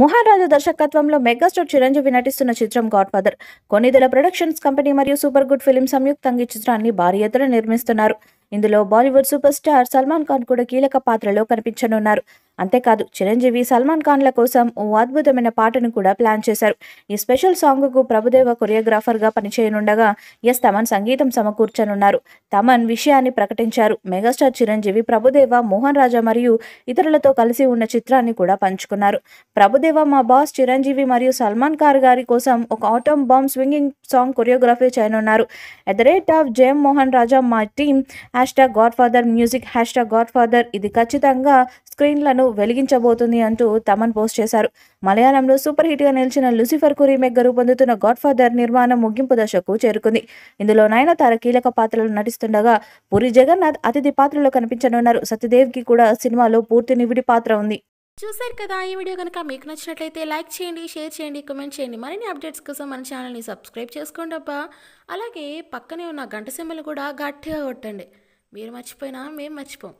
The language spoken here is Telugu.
మోహన్ రాజు దర్శకత్వంలో మెగాస్టార్ చిరంజీవి నటిస్తున్న చిత్రం God Father Konidela productions company మరియు సూపర్ గుడ్ ఫిలిం సంయుక్తంగా ఈ చిత్రాన్ని భారీ ఎత్తున నిర్మిస్తున్నారు ఇందులో Bollywood super star Salman Khan కూడా కీలక పాత్రలో కనిపించనున్నారు అంతేకాదు చిరంజీవి సల్మాన్ ఖాన్ల కోసం ఓ అద్భుతమైన పాటను కూడా ప్లాన్ చేశారు ఈ స్పెషల్ సాంగ్కు ప్రభుదేవ కొరియోగ్రాఫర్గా పనిచేయనుండగా ఎస్ తమన్ సంగీతం సమకూర్చనున్నారు తమన్ విషయాన్ని ప్రకటించారు మెగాస్టార్ చిరంజీవి ప్రభుదేవ మోహన్ రాజా మరియు ఇతరులతో కలిసి ఉన్న చిత్రాన్ని కూడా పంచుకున్నారు ప్రభుదేవ మా బాస్ చిరంజీవి మరియు సల్మాన్ ఖాన్ గారి కోసం ఒక atom bomb swinging song choreography చేయనున్నారు at the rate of Jayam Mohan Raja మా team hash tag God Father music hash tag God Father ఇది ఖచ్చితంగా స్క్రీన్లను వెలిగించబోతుంది అంటూ తమన్ పోస్ట్ చేశారు మలయాళంలో సూపర్ హిట్గా నిలిచిన లూసిఫర్కు రీమేక్గా రూపొందుతున్న గాడ్ ఫాదర్ నిర్మాణం ముగింపు దశకు చేరుకుంది ఇందులో నయనతార కీలక పాత్రలు నటిస్తుండగా పూరి జగన్నాథ్ అతిథి పాత్రలో కనిపించనున్నారు సత్యదేవ్ కి కూడా సినిమాలో పూర్తి నివిడి పాత్ర ఉంది చూశారు కదా ఈ వీడియో కనుక మీకు నచ్చినట్లయితే లైక్ చేయండి షేర్ చేయండి కమెంట్ చేయండి మరిన్ని అప్డేట్స్ కోసం మన ఛానల్ని సబ్స్క్రైబ్ చేసుకోండి అబ్బా అలాగే పక్కనే ఉన్న గంట సింబల్ కూడా గట్టిగా కొట్టండి మీరు మర్చిపోయినా మేము మర్చిపోం